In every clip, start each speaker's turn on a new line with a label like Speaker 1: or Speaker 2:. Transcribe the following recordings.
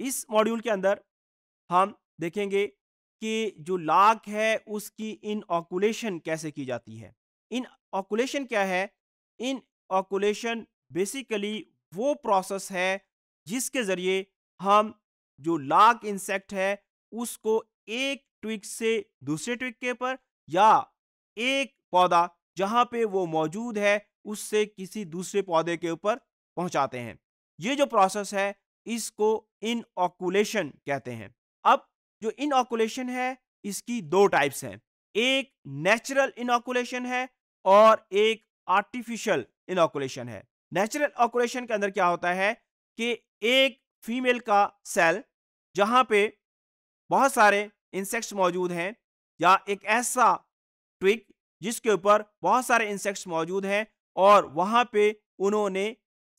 Speaker 1: इस मॉड्यूल के अंदर हम देखेंगे कि जो लाख है उसकी इन ऑकुलेशन कैसे की जाती है इन ऑकुलेशन क्या है इन ऑकुलेशन बेसिकली वो प्रोसेस है जिसके ज़रिए हम जो लाक इंसेक्ट है उसको एक ट्विक से दूसरे ट्विक के पर या एक पौधा जहाँ पे वो मौजूद है उससे किसी दूसरे पौधे के ऊपर पहुँचाते हैं ये जो प्रोसेस है इसको इनऑकुलेशन कहते हैं अब जो इनऑकुलेशन है इसकी दो टाइप्स हैं एक नेचुरल इनऑकुलेशन है और एक आर्टिफिशियल इनऑकुलेशन है नेचुरल ऑकुलेशन के अंदर क्या होता है कि एक फीमेल का सेल जहां पे बहुत सारे इंसेक्ट्स मौजूद हैं या एक ऐसा ट्विक जिसके ऊपर बहुत सारे इंसेक्ट्स मौजूद हैं और वहां पे उन्होंने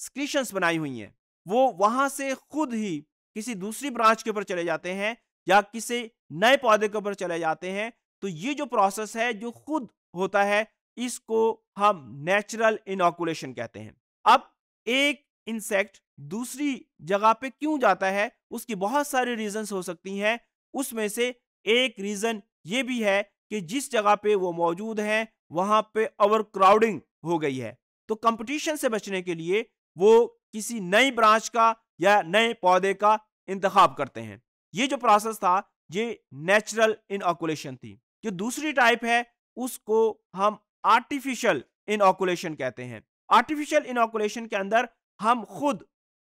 Speaker 1: स्क्रीशंस बनाई हुई हैं वो वहां से खुद ही किसी दूसरी ब्रांच के ऊपर चले जाते हैं या किसी नए पौधे के ऊपर चले जाते हैं तो ये जो प्रोसेस है जो खुद होता है इसको हम नेचुरल इनोकुलेशन कहते हैं अब एक इंसेक्ट दूसरी जगह पे क्यों जाता है उसकी बहुत सारी रीजंस हो सकती हैं उसमें से एक रीजन ये भी है कि जिस जगह पे वो मौजूद हैं वहां पे ओवर क्राउडिंग हो गई है तो कंपटीशन से बचने के लिए वो किसी नई ब्रांच का या नए पौधे का इंतखा करते हैं ये जो प्रोसेस था ये नेचुरल इनऑकुलेशन थी जो दूसरी टाइप है उसको हम आर्टिफिशियल इनऑकुलेशन कहते हैं आर्टिफिशियल इनऑकुलेशन के अंदर हम खुद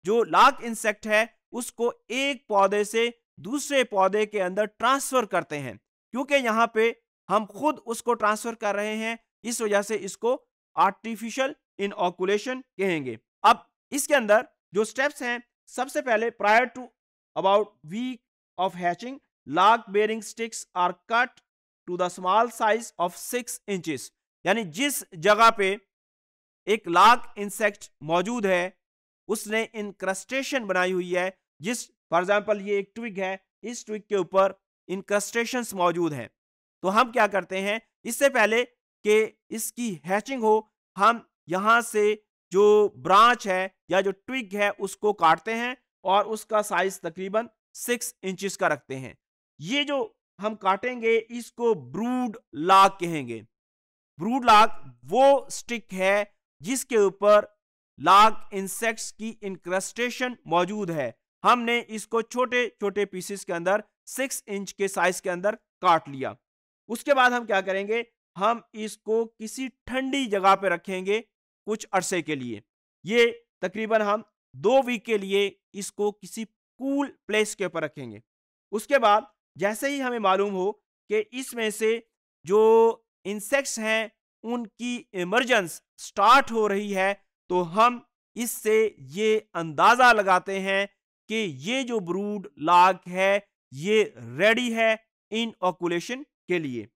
Speaker 1: जो लाख इंसेक्ट है उसको एक पौधे से दूसरे पौधे के अंदर ट्रांसफर करते हैं क्योंकि यहाँ पे हम खुद उसको ट्रांसफर कर रहे हैं इस वजह से इसको आर्टिफिशियल इनऑकुलेशन कहेंगे अब इसके अंदर जो स्टेप्स हैं सबसे पहले prior to about week of hatching lac bearing sticks are cut to the small size of six inches यानी जिस जगह पे एक लार्क इंसेक्ट मौजूद है उसने इनक्रस्टेशन बनाई हुई है जिस फॉर एग्जाम्पल ये एक ट्विक है इस ट्विक के ऊपर इनक्रस्टेशन मौजूद हैं तो हम क्या करते हैं इससे पहले कि इसकी हैचिंग हो हम यहाँ से जो ब्रांच है या जो ट्विग है उसको काटते हैं और उसका साइज तकरीबन सिक्स इंचज का रखते हैं ये जो हम काटेंगे इसको ब्रूड लाग कहेंगे ब्रूड लाग वो स्टिक है जिसके ऊपर लाग इंसेक्ट्स की इंक्रस्टेशन मौजूद है हमने इसको छोटे छोटे पीसेस के अंदर सिक्स इंच के साइज के अंदर काट लिया उसके बाद हम क्या करेंगे हम इसको किसी ठंडी जगह पे रखेंगे कुछ अरसे के लिए ये तकरीबन हम दो वीक के लिए इसको किसी कूल प्लेस के ऊपर रखेंगे उसके बाद जैसे ही हमें मालूम हो कि इसमें से जो इंसेक्ट्स हैं उनकी इमरजेंस स्टार्ट हो रही है तो हम इससे ये अंदाज़ा लगाते हैं कि ये जो ब्रूड लाग है ये रेडी है इन ऑकुलेशन के लिए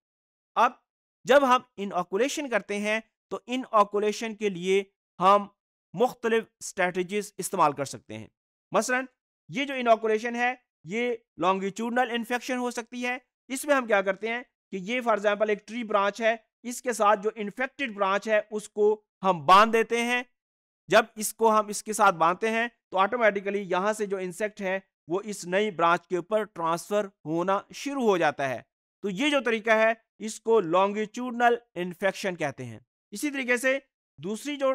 Speaker 1: अब जब हम इन ऑकुलेशन करते हैं तो इन ऑकुलेशन के लिए हम मुख्तलिफ स्ट्रेटजीज इस्तेमाल कर सकते हैं मसलन ये जो इनाकुलेशन है ये लॉन्गिट्यूडनल इन्फेक्शन हो सकती है इसमें हम क्या करते हैं कि ये फॉर एग्जाम्पल एक ट्री ब्रांच है इसके साथ जो इन्फेक्टेड ब्रांच है उसको हम बांध देते हैं जब इसको हम इसके साथ बांधते हैं तो ऑटोमेटिकली यहाँ से जो इंसेक्ट है वो इस नई ब्रांच के ऊपर ट्रांसफ़र होना शुरू हो जाता है तो ये जो तरीका है इसको लॉन्गिट्यूडनल इन्फेक्शन कहते हैं इसी तरीके से दूसरी जो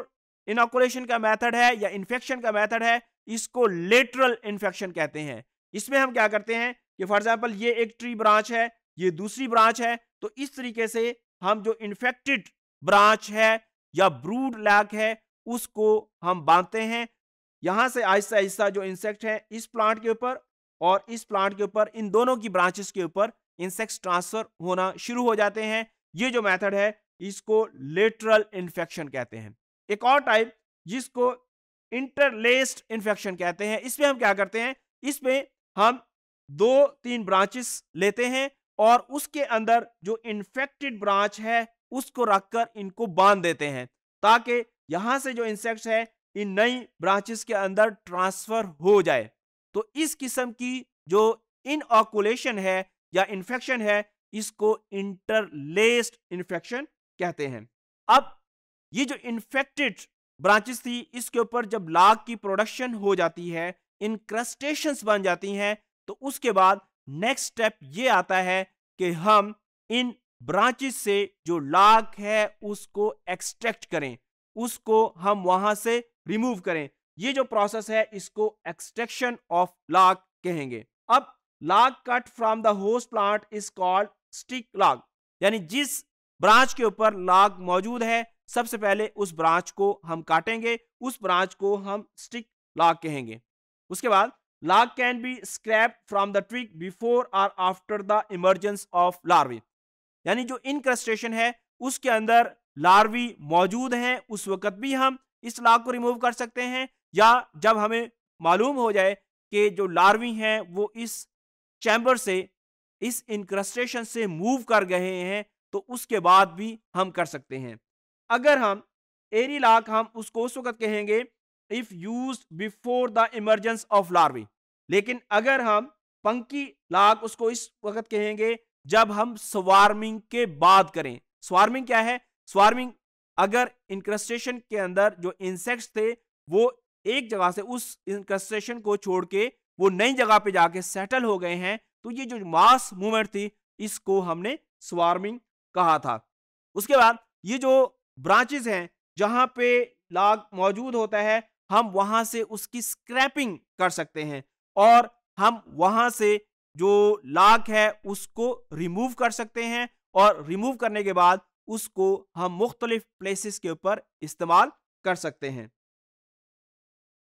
Speaker 1: इनोकुलेशन का मेथड है या इन्फेक्शन का मेथड है इसको लेटरल इन्फेक्शन कहते हैं इसमें हम क्या करते हैं कि फॉर एग्जाम्पल ये एक ट्री ब्रांच है ये दूसरी ब्रांच है तो इस तरीके से हम जो इन्फेक्टेड ब्रांच है या ब्रूड लैक है उसको हम बांधते हैं यहां से आहिस्ता आहिस्ता जो इंसेक्ट है इस प्लांट के ऊपर और इस प्लांट के ऊपर इन दोनों की ब्रांचेस के ऊपर इंसेक्ट ट्रांसफर होना शुरू हो जाते हैं ये जो मेथड है इसको लेटरल इन्फेक्शन कहते हैं एक और टाइप जिसको इंटरलेस्ड इन्फेक्शन कहते हैं इसमें हम क्या करते हैं इसमें हम दो तीन ब्रांचेस लेते हैं और उसके अंदर जो इन्फेक्टेड ब्रांच है उसको रखकर इनको बांध देते हैं ताकि यहां से जो इंसेक्ट है इन नई ब्रांचेस के अंदर ट्रांसफर हो जाए तो इस किस्म की जो इनऑकुलेशन है या इन्फेक्शन है इसको इंटरलेस्ड इन्फेक्शन कहते हैं अब ये जो इन्फेक्टेड ब्रांचेस थी इसके ऊपर जब लाग की प्रोडक्शन हो जाती है इनक्रस्टेशंस बन जाती हैं तो उसके बाद नेक्स्ट स्टेप ये आता है कि हम इन ब्रांचेस से जो लाग है उसको एक्सट्रैक्ट करें उसको हम वहां से रिमूव करें ये जो प्रोसेस है इसको एक्सट्रैक्शन ऑफ लाग कहेंगे अब lac cut from the host plant is called stick lac यानी जिस ब्रांच के ऊपर लाग मौजूद है सबसे पहले उस ब्रांच को हम काटेंगे उस ब्रांच को हम स्टिक लॉक कहेंगे उसके बाद lac can be scraped from the tree before और after the emergence of larvae यानी जो इनक्रस्टेशन है उसके अंदर लार्वी मौजूद हैं उस वक्त भी हम इस लॉग को रिमूव कर सकते हैं या जब हमें मालूम हो जाए कि जो लार्वी हैं वो इस चैम्बर से इस इनक्रस्टेशन से मूव कर गए हैं तो उसके बाद भी हम कर सकते हैं अगर हम एरी लाक हम उसको उस वक्त कहेंगे if used before the emergence of larvae लेकिन अगर हम पंकी लाक उसको इस वक्त कहेंगे जब हम स्वार्मिंग के बाद करें स्वार्मिंग क्या है स्वार्मिंग अगर इंक्रस्टेशन के अंदर जो इंसेक्ट्स थे वो एक जगह से उस इंक्रस्टेशन को छोड़ के वो नई जगह पे जाके सेटल हो गए हैं तो ये जो मास मूवमेंट थी इसको हमने स्वार्मिंग कहा था उसके बाद ये जो ब्रांचेज हैं जहां पे लाग मौजूद होता है हम वहां से उसकी स्क्रैपिंग कर सकते हैं और हम वहां से जो लाग है उसको रिमूव कर सकते हैं और रिमूव करने के बाद उसको हम मुख्तलिफ प्लेसेस के ऊपर इस्तेमाल कर सकते हैं